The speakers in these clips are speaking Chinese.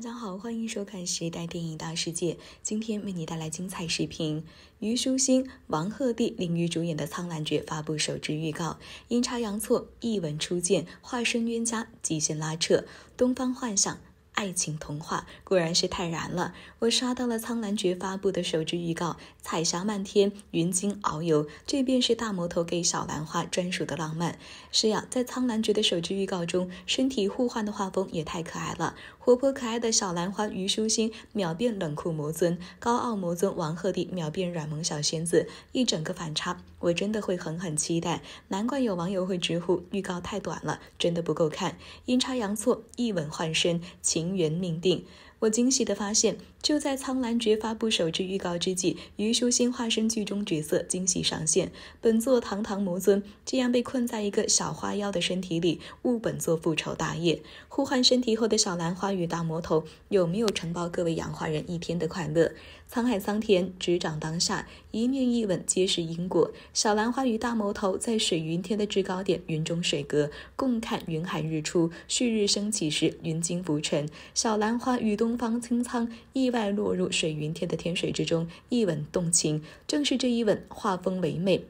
大家好，欢迎收看《时代电影大世界》，今天为你带来精彩视频。虞书欣、王鹤棣领衔主演的《苍兰诀》发布首支预告，阴差阳错一吻初见，化身冤家极限拉扯，东方幻想。爱情童话果然是太燃了！我刷到了苍兰诀发布的首支预告，彩霞漫天，云鲸遨游，这便是大魔头给小兰花专属的浪漫。是呀，在苍兰诀的首支预告中，身体互换的画风也太可爱了。活泼可爱的小兰花虞书欣秒变冷酷魔尊高傲魔尊王鹤棣秒变软萌小仙子，一整个反差，我真的会狠狠期待。难怪有网友会直呼预告太短了，真的不够看。阴差阳错一吻换身情。缘命定。我惊喜地发现，就在《苍兰诀》发布首支预告之际，虞书欣化身剧中角色惊喜上线。本座堂堂魔尊，竟然被困在一个小花妖的身体里，误本座复仇大业。呼唤身体后的小兰花与大魔头，有没有承包各位养花人一天的快乐？沧海桑田，执掌当下，一念一吻皆是因果。小兰花与大魔头在水云天的制高点云中水阁，共看云海日出。旭日升起时，云锦浮沉。小兰花与东。东方清仓意外落入水云天的天水之中，一吻动情。正是这一吻，画风唯美，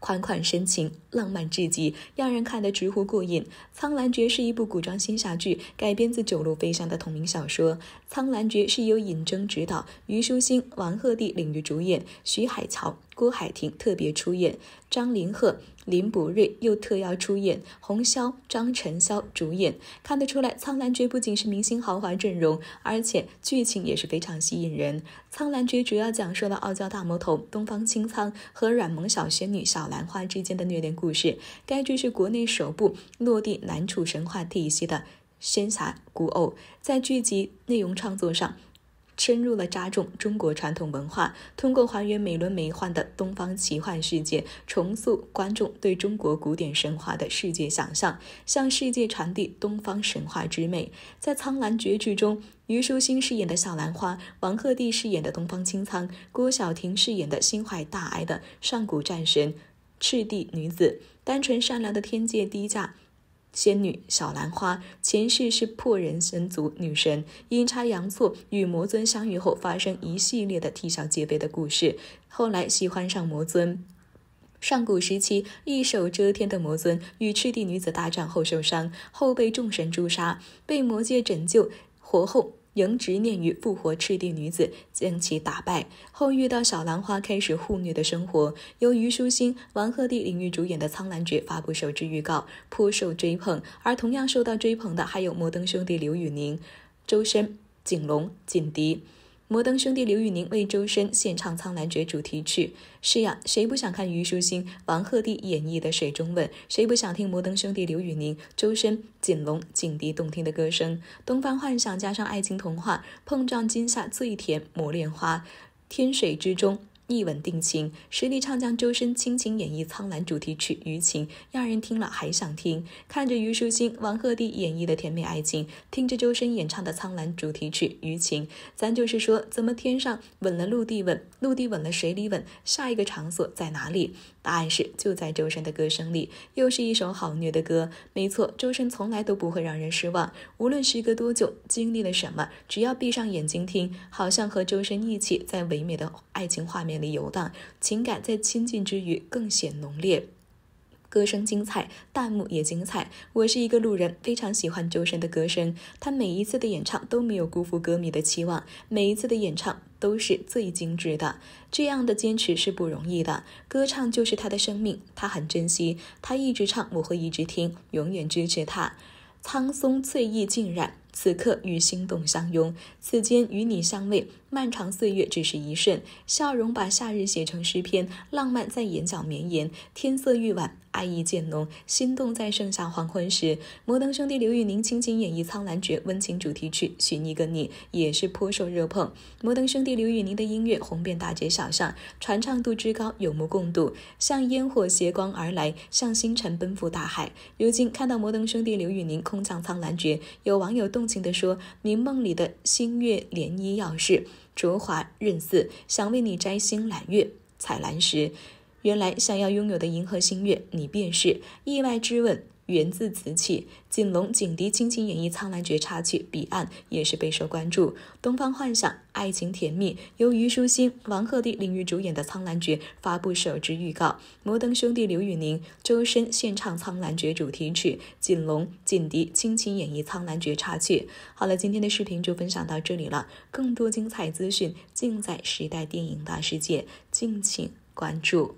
款款深情，浪漫至极，让人看得直呼过瘾。《苍兰诀》是一部古装仙侠剧，改编自九路飞香的同名小说。《苍兰诀》是由尹峥执导，虞书欣、王鹤棣领衔主演，徐海乔。郭海婷特别出演，张凌赫、林柏瑞又特邀出演，洪潇、张晨霄主演。看得出来，《苍兰诀》不仅是明星豪华阵容，而且剧情也是非常吸引人。《苍兰诀》主要讲述了傲娇大魔头东方青苍和软萌小仙女小兰花之间的虐恋故事。该剧是国内首部落地南楚神话体系的仙侠古偶，在剧集内容创作上。深入了扎中中国传统文化，通过还原美轮美奂的东方奇幻世界，重塑观众对中国古典神话的世界想象，向世界传递东方神话之美。在《苍兰诀》剧中，虞书欣饰演的小兰花，王鹤棣饰演的东方青苍，郭晓婷饰演的心怀大爱的上古战神赤帝女子，单纯善良的天界低价。仙女小兰花前世是破人神族女神，阴差阳错与魔尊相遇后，发生一系列的啼笑皆非的故事。后来喜欢上魔尊。上古时期，一手遮天的魔尊与赤地女子大战后受伤，后被众神诛杀，被魔界拯救活后。仍执念于复活赤地女子，将其打败后遇到小兰花，开始互虐的生活。由虞书欣、王鹤棣领域主演的《苍兰诀》发布首支预告，颇受追捧。而同样受到追捧的还有摩登兄弟刘宇宁、周深、景龙、景迪。摩登兄弟刘宇宁为周深献唱《苍兰诀》主题曲。是呀，谁不想看虞书欣、王鹤棣演绎的水中吻？谁不想听摩登兄弟刘宇宁、周深、锦龙、景迪动听的歌声？东方幻想加上爱情童话，碰撞今夏最甜《磨练花》。天水之中。一吻定情，实力唱将周深倾情演绎《苍兰》主题曲《余情》，让人听了还想听。看着虞书欣、王鹤棣演绎的甜美爱情，听着周深演唱的《苍兰》主题曲《余情》，咱就是说，怎么天上吻了陆地吻，陆地吻了水里吻，下一个场所在哪里？答案是就在周深的歌声里。又是一首好虐的歌，没错，周深从来都不会让人失望。无论时隔多久，经历了什么，只要闭上眼睛听，好像和周深一起在唯美的爱情画面。里游荡，情感在亲近之余更显浓烈。歌声精彩，弹幕也精彩。我是一个路人，非常喜欢周深的歌声。他每一次的演唱都没有辜负歌迷的期望，每一次的演唱都是最精致的。这样的坚持是不容易的。歌唱就是他的生命，他很珍惜。他一直唱，我会一直听，永远支持他。苍松翠意尽染，此刻与心动相拥，此间与你相偎。漫长岁月只是一瞬，笑容把夏日写成诗篇，浪漫在眼角绵延。天色愈晚，爱意渐浓，心动在盛夏黄昏时。摩登兄弟刘宇宁倾情演绎《苍兰诀》温情主题曲《寻一个你》，也是颇受热捧。摩登兄弟刘宇宁的音乐红遍大街小巷，传唱度之高有目共睹。像烟火斜光而来，像星辰奔赴大海。如今看到摩登兄弟刘宇宁空降《苍兰诀》，有网友动情地说：“明梦里的星月涟漪，要事。”灼华润寺，想为你摘星揽月采兰时，原来想要拥有的银河星月，你便是意外之吻。源自此起，锦龙、锦笛倾情演绎《苍兰诀》插曲《彼岸》也是备受关注。东方幻想爱情甜蜜，由虞书欣、王鹤棣领域主演的《苍兰诀》发布首支预告。摩登兄弟刘宇宁、周深献唱《苍兰诀》主题曲，锦龙、锦笛倾情演绎《苍兰诀》插曲。好了，今天的视频就分享到这里了，更多精彩资讯尽在《时代电影大世界，敬请关注。